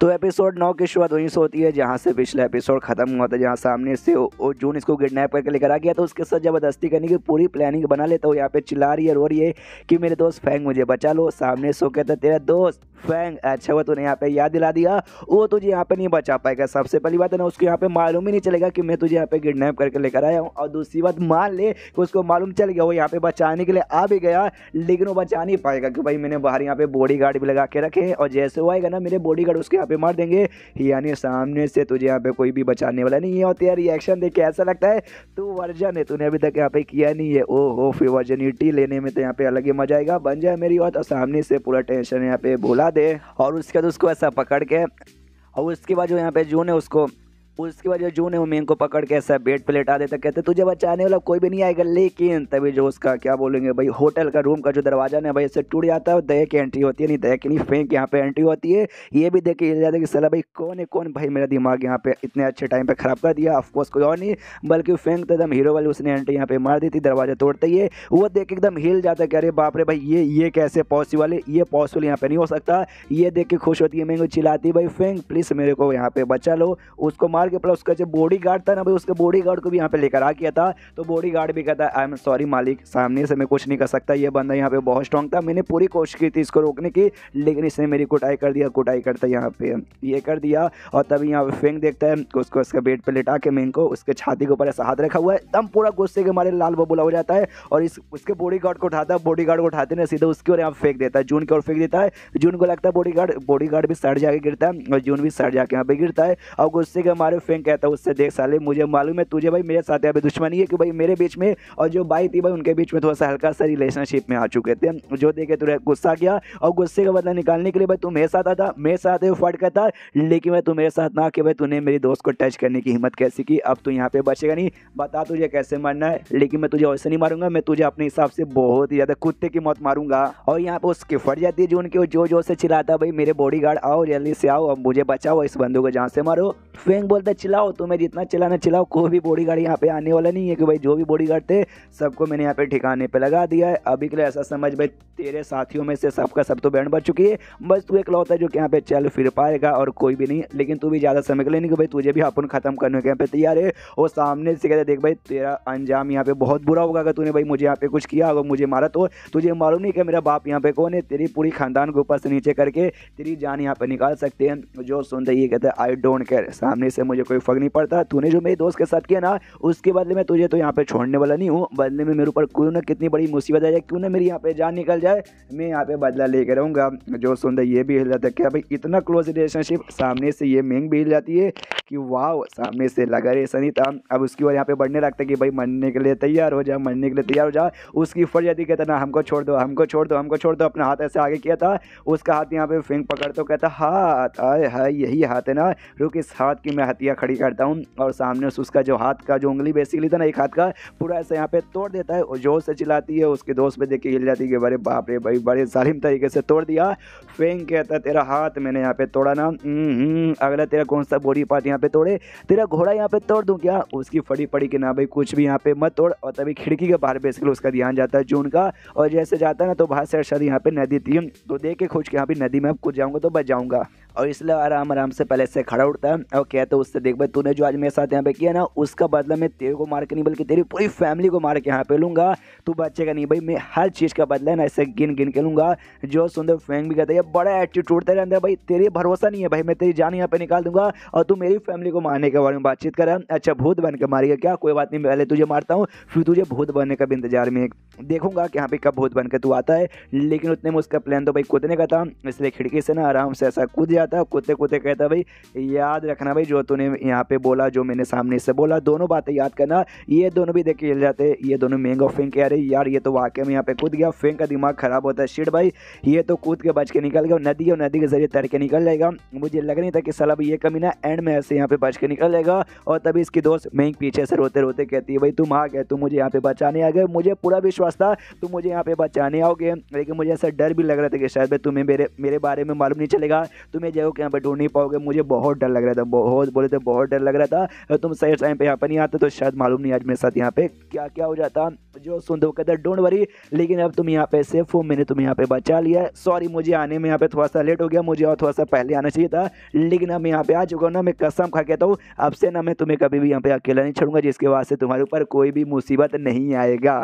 तो एपिसोड नौ की शुरुआत वहीं से होती है जहाँ से पिछला एपिसोड खत्म हुआ था जहाँ सामने से जून इसको किडनैप करके लेकर आ गया तो उसके साथ जबरदस्ती करने की पूरी प्लानिंग बना लेता हूँ यहाँ पे चिल्ला रही है रो रही है कि मेरे दोस्त फैंग मुझे बचा लो सामने सो कहता तेरा दोस्त फैंग अच्छा हुआ तूने यहाँ पे याद दिला दिया वो तुझे यहाँ पे नहीं बचा पाएगा सबसे पहली बात है ना उसको यहाँ पे मालूम ही नहीं चलेगा कि मैं तुझे यहाँ पे किडनैप करके लेकर आया हूँ और दूसरी बात मान ले कि उसको मालूम चल गया वो यहाँ पे बचाने के लिए आ भी गया लेकिन वो बचा नहीं पाएगा कि भाई मैंने बाहर यहाँ पे बॉडी गार्ड भी लगा के रखे और जैसे वो आएगा ना मेरे बॉडी गार्ड उसके यहाँ पे मार देंगे यानी सामने से तुझे यहाँ पे कोई भी बचाने वाला नहीं है और तेरा रिएक्शन देख के ऐसा लगता है तू वर्जन है तूने अभी तक यहाँ पे किया नहीं है ओ हो फिर वर्जनिटी लेने में तो यहाँ पे अलग ही मजा आएगा बन जाए मेरी बात और सामने से पूरा टेंशन यहाँ पे भुला दे और उसके बाद उसको ऐसा पकड़ के और उसके बाद जो यहाँ पे जून है उसको उसके बाद जो जून है वो मीन को पकड़ के ऐसा बेड पे लेटा देता कहते तुझे बचाने वाला कोई भी नहीं आएगा लेकिन तभी जो उसका क्या बोलेंगे भाई होटल का रूम का जो दरवाजा ना भाई इससे टूट जाता है दया की एंट्री होती है नहीं दया की नहीं फेंक यहाँ पे एंट्री होती है ये भी देख के ये जाता है कि सला भाई कौन है कौन भाई मेरा दिमाग यहाँ पे इतने अच्छे टाइम पर खराब कर दिया ऑफकोर्स कोई और नहीं बल्कि फेंक तो एकदम हीरो वाली उसने एंट्री यहाँ पे मार दी थी दरवाजा तोड़ते ही वो देख एकदम हिल जाता है कि अरे बाप रे भाई ये ये कैसे पॉसिबल है ये पॉसिबल यहाँ पे नहीं हो सकता ये देख के खुश होती है मैं चिल्लाती भाई फेंक प्लीज़ मेरे को यहाँ पे बचा लो उसको मार मार के प्लस उसका जो बॉडी गार्ड था ना भाई उसके बॉडी गार्ड को भी यहाँ पे लेकर आ गया था तो बॉडी गार्ड भी कहता है आई एम सॉरी मालिक सामने से मैं कुछ नहीं कर सकता ये बंदा यहाँ पे बहुत स्ट्रॉन्ग था मैंने पूरी कोशिश की थी इसको रोकने की लेकिन इसने मेरी कुटाई कर दिया कुटाई करता यहाँ पे ये कर दिया और तभी यहाँ पे फेंक देखता है उसको उसके बेड पर लेटा के मैं इनको उसके छाती के ऊपर ऐसा हाथ रखा हुआ है एकदम पूरा गुस्से के मारे लाल बबूला हो जाता है और इस उसके बॉडी गार्ड को उठाता है बॉडी गार्ड को उठाते ना सीधे उसकी ओर यहाँ फेंक देता है जून की ओर फेंक देता है जून को लगता है बॉडी गार्ड बॉडी गार्ड भी सड़ जाके गिरता है और जून भी सड़ जाके यहाँ पे गिरता है और गुस्से के मारे अरे फेंग कहता है उससे देख साले मुझे मालूम है तुझे भाई मेरे साथ अभी दुश्मनी है कि भाई मेरे बीच में और जो भाई थी भाई उनके बीच में थोड़ा सा हल्का सा रिलेशनशिप में आ चुके थे जो देखे तुझे गुस्सा किया और गुस्से का बदला निकालने के लिए भाई तू मेरे साथ आता मेरे साथ फट करता लेकिन भाई तू मेरे साथ ना कि भाई तूने मेरी दोस्त को टच करने की हिम्मत कैसी की अब तू यहाँ पे बचेगा नहीं बता तुझे कैसे मरना है लेकिन मैं तुझे वैसे नहीं मारूंगा मैं तुझे अपने हिसाब से बहुत ही ज़्यादा कुत्ते की मौत मारूंगा और यहाँ पे उसकी फट जाती है जो उनके जो जोर से चिल्लाता भाई मेरे बॉडी गार्ड आओ जल्दी से आओ अब मुझे बचाओ इस बंदू को जहाँ से मारो फेंक बोल बोलता है चिल्लाओ तो मैं जितना चिल्लाना चिल्लाओ कोई भी बॉडी गार्ड यहाँ पे आने वाला नहीं है कि भाई जो भी बॉडी गार्ड थे सबको मैंने यहाँ पे ठिकाने पे लगा दिया है अभी के लिए ऐसा समझ भाई तेरे साथियों में से सबका सब तो बैंड बच चुकी है बस तू एक लौता है जो कि यहाँ पे चल फिर पाएगा और कोई भी नहीं लेकिन तू भी ज़्यादा समय के लिए नहीं कि भाई तुझे भी अपन ख़त्म करने के यहाँ पे तैयार है और सामने से कहते देख भाई तेरा अंजाम यहाँ पे बहुत बुरा होगा अगर तूने भाई मुझे यहाँ पे कुछ किया अगर मुझे मारा तो तुझे मालूम नहीं कि मेरा बाप यहाँ पे कौन है तेरी पूरी खानदान को ऊपर से नीचे करके तेरी जान यहाँ पे निकाल सकते हैं जो सुनते ये कहते आई डोंट केयर सामने से मुझे कोई फ़र्क नहीं पड़ता तूने जो मेरे दोस्त के साथ किया ना उसके बदले में तुझे तो यहाँ पे छोड़ने वाला नहीं हूँ बदले में मेरे ऊपर क्यों ना कितनी बड़ी मुसीबत आ जाए क्यों ना मेरी यहाँ पर जान निकल जाए मैं यहाँ पे बदला लेकर रहूँगा जो सुन ये भी हिल जाता है क्या भाई इतना क्लोज रिलेशनशिप सामने से ये मेंग भी हिल जाती है कि वाह सामने से लगा रे सनी था अब उसकी ओर यहाँ पे बढ़ने लगता है कि भाई मरने के लिए तैयार हो जा मरने के लिए तैयार हो जा उसकी फट जाती कहता ना हमको छोड़ दो हमको छोड़ दो हमको छोड़ दो अपना हाथ ऐसे आगे किया था उसका हाथ यहाँ पे फेंक पकड़ दो तो कहता हाथ आए हाय यही हाथ है ना रुक इस हाथ की मैं हथि मूर्तियाँ खड़ी करता हूँ और सामने उस उसका जो हाथ का जो उंगली बेसिकली था ना एक हाथ का पूरा ऐसे यहाँ पे तोड़ देता है और जोर से चिल्लाती है उसके दोस्त पे देख के हिल जाती है कि अरे बाप रे भाई बड़े सालिम तरीके से तोड़ दिया फेंक कहता तेरा हाथ मैंने यहाँ पे तोड़ा ना अगला तेरा कौन सा बोरी पार्ट यहाँ पे तोड़े तेरा घोड़ा यहाँ पे तोड़ दूँ क्या उसकी फड़ी पड़ी कि ना भाई कुछ भी यहाँ पे मत तोड़ और तभी खिड़की के बाहर बेसिकली उसका ध्यान जाता है जून का और जैसे जाता है ना तो बाहर से अर्षद यहाँ पे नदी थी तो देख के खोज के यहाँ पे नदी में अब कूद जाऊँगा तो बच जाऊँगा और इसलिए आराम आराम से पहले से खड़ा उठता है और कहता है तो उससे देख भाई तूने जो आज मेरे साथ यहाँ पे किया ना उसका बदला मैं तेरे को मार के नहीं बल्कि तेरी पूरी फैमिली को मार के यहाँ पे लूँगा तू बच्चे का नहीं भाई मैं हर चीज़ का बदला है ना ऐसे गिन गिन के लूँगा जो सुंदर फैंग भी कहता है बड़ा एटीट्यूड तेरे अंदर भाई तेरे भरोसा नहीं है भाई मैं तेरी जान यहाँ पे निकाल दूंगा और तू मेरी फैमिली को मारने के बारे में बातचीत कर अच्छा भूत बन के मारेगा क्या कोई बात नहीं पहले तुझे मारता हूँ फिर तुझे भूत बनने का भी इंतजार में देखूंगा कि यहाँ पे कब भूत बन के तू आता है लेकिन उतने में उसका प्लान तो भाई कूदने का था इसलिए खिड़की से ना आराम से ऐसा कूद जाता जाता है कुत्ते कुत्ते कहता है भाई याद रखना भाई जो तूने यहाँ पे बोला जो मैंने सामने से बोला दोनों बातें याद करना ये दोनों भी देखे के जाते हैं ये दोनों मैंगो फेंक के अरे यार ये तो वाकई में यहाँ पे कूद गया फेंक का दिमाग खराब होता है शिट भाई ये तो कूद के बच के निकल गया नदी और नदी के जरिए तैर के निकल जाएगा मुझे लग नहीं था कि सलाब ये कमी ना एंड में ऐसे यहाँ पे बच के निकल जाएगा और तभी इसकी दोस्त मैं पीछे से रोते रोते कहती है भाई तुम आ गए तुम मुझे यहाँ पे बचाने आ गए मुझे पूरा विश्वास था तुम मुझे यहाँ पे बचाने आओगे लेकिन मुझे ऐसा डर भी लग रहा था कि शायद तुम्हें मेरे मेरे बारे में मालूम नहीं चलेगा तुम्हें जाओ यहाँ पर ढूंढ नहीं पाओगे मुझे बहुत डर लग रहा था बहुत बोले थे बहुत डर लग रहा था तुम सही टाइम पर यहाँ पर नहीं आते तो शायद मालूम नहीं आज मेरे साथ यहाँ पे क्या क्या हो जाता जो सुन दो तो कहते डोंट वरी लेकिन अब तुम यहाँ पे सेफ हो मैंने तुम्हें यहाँ पे बचा लिया सॉरी मुझे आने में यहाँ पे थोड़ा सा लेट हो गया मुझे और थोड़ा सा पहले आना चाहिए था लेकिन अब यहाँ पे आ चुका हूँ ना मैं कसम खा कहता हूँ अब से ना मैं तुम्हें कभी भी यहाँ पे अकेला नहीं छोड़ूंगा जिसके वास्ते तुम्हारे ऊपर कोई भी मुसीबत नहीं आएगा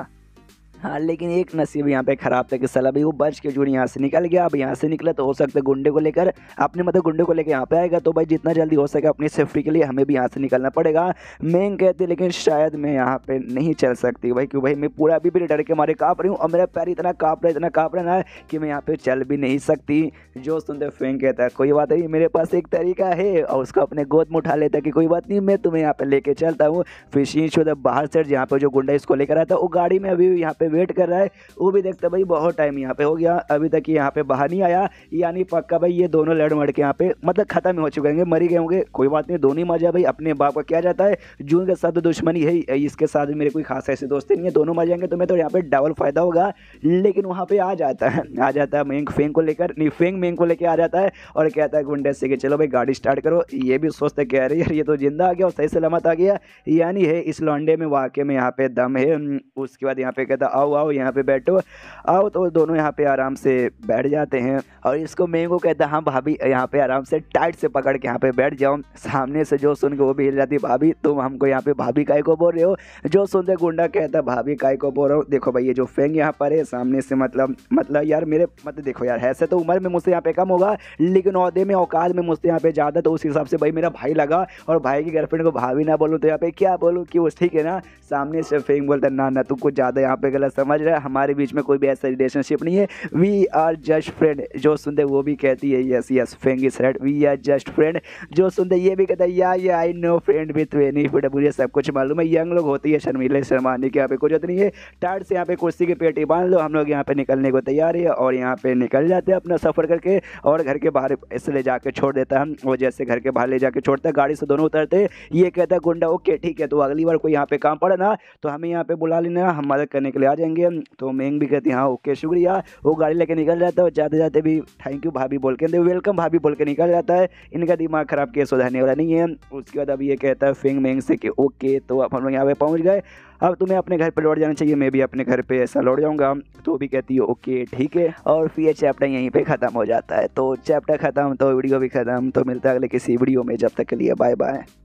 हाँ लेकिन एक नसीब यहाँ पे ख़राब था कि सला भाई वो बच के जो यहाँ से निकल गया अब यहाँ से निकला तो हो सकता है गुंडे को लेकर अपने मतलब गुंडे को लेकर यहाँ पे आएगा तो भाई जितना जल्दी हो सके अपनी सेफ्टी के लिए हमें भी यहाँ से निकलना पड़ेगा मैं कहते लेकिन शायद मैं यहाँ पे नहीं चल सकती भाई क्यों भाई मैं पूरा अभी भी डर के मारे काँप रही हूँ और मेरा पैर इतना काँप रहा इतना काँप रहा है कि मैं यहाँ पर चल भी नहीं सकती जो सुनते फेंक कहता है कोई बात नहीं मेरे पास एक तरीका है और उसको अपने गोद में उठा लेता कि कोई बात नहीं मैं तुम्हें यहाँ पर लेके चलता हूँ फिर शीश बाहर से यहाँ पर जो गुंडा इसको लेकर आता है वो गाड़ी में अभी यहाँ पर में वेट कर रहा है वो भी देखते भाई बहुत टाइम यहाँ पे हो गया अभी तक यहाँ पे बाहर नहीं आया यानी पक्का भाई ये दोनों लड़ मड़ के यहाँ पे मतलब खत्म हो चुके होंगे मरी गए होंगे कोई बात नहीं दोनों ही मजा भाई अपने बाप का क्या जाता है जून के साथ दुश्मनी है इसके साथ मेरे कोई खास ऐसे दोस्ती नहीं है दोनों मर जाएंगे तो मैं तो यहाँ पे डबल फायदा होगा लेकिन वहाँ पे आ जाता है आ जाता है मैंग फेंग को लेकर नहीं फेंग मेंग को लेकर आ जाता है और कहता है गुंडे से कि चलो भाई गाड़ी स्टार्ट करो ये भी सोचते कह रही है ये तो जिंदा आ गया और सही सलामत आ गया यानी है इस लॉन्डे में वाकई में यहाँ पे दम है उसके बाद यहाँ पे कहता आओ आओ यहाँ पे बैठो आओ तो दोनों यहाँ पे आराम से बैठ जाते हैं और इसको मैंगो कहता कहता हाँ भाभी यहाँ पे आराम से टाइट से पकड़ के यहाँ पे बैठ जाओ सामने से जो सुन के वो भी हिल जाती भाभी तुम हमको यहाँ पे भाभी काय को बोल रहे हो जो सुनते गुंडा कहता भाभी काय को बोल रहा हूँ देखो भाई ये जो फेंग यहाँ पर है सामने से मतलब मतलब यार मेरे मतलब देखो यार ऐसे तो उम्र में मुझसे यहाँ पे कम होगा लेकिन अहदे में औकात में मुझसे यहाँ पे ज़्यादा तो उस हिसाब से भाई मेरा भाई लगा और भाई की गर्लफ्रेंड को भाभी ना बोलूँ तो यहाँ पे क्या बोलूँ कि वो ठीक है ना सामने से फेंग बोलता ना ना तू कुछ ज़्यादा यहाँ पे गलत समझ रहे हैं हमारे बीच में कोई भी ऐसा रिलेशनशिप नहीं है वी आर जस्ट फ्रेंड जो सुनते वो भी कहती है yes yes Feng is red we are just friend जो सुनते ये भी कहता है yeah yeah I know friend with वेनी फूड मुझे सब कुछ मालूम है यंग लोग होती है शर्मिले शर्माने की यहाँ पे कुछ नहीं है टाट से यहाँ पे कुर्सी की पेटी बांध लो हम लोग यहाँ पे निकलने को तैयार है और यहाँ पे निकल जाते हैं अपना सफ़र करके और घर के बाहर इसलिए जाके छोड़ देता है हम वो जैसे घर के बाहर ले जाके छोड़ते हैं गाड़ी से दोनों उतरते ये कहता है गुंडा ओके ठीक है तो अगली बार कोई यहाँ पे काम पड़े ना तो हमें यहाँ पे बुला लेना हम मदद करने के लिए आ जाएंगे तो मेंग भी कहती हाँ ओके शुक्रिया वो गाड़ी लेके निकल जाता है और जाते जाते भी थैंक यू भाभी बोल के वेलकम भाभी बोल के निकल जाता है इनका दिमाग खराब केस सुधारने वाला नहीं है उसके बाद अब ये कहता है फेंग मेंग से कि ओके तो अब हम लोग यहाँ पे पहुँच गए अब तुम्हें अपने घर पर लौट जाना चाहिए मैं भी अपने घर पे ऐसा लौट जाऊँगा तो भी कहती है ओके ठीक है और फिर ये चैप्टर यहीं पे ख़त्म हो जाता है तो चैप्टर ख़त्म तो वीडियो भी ख़त्म तो मिलता है अगले किसी वीडियो में जब तक के लिए बाय बाय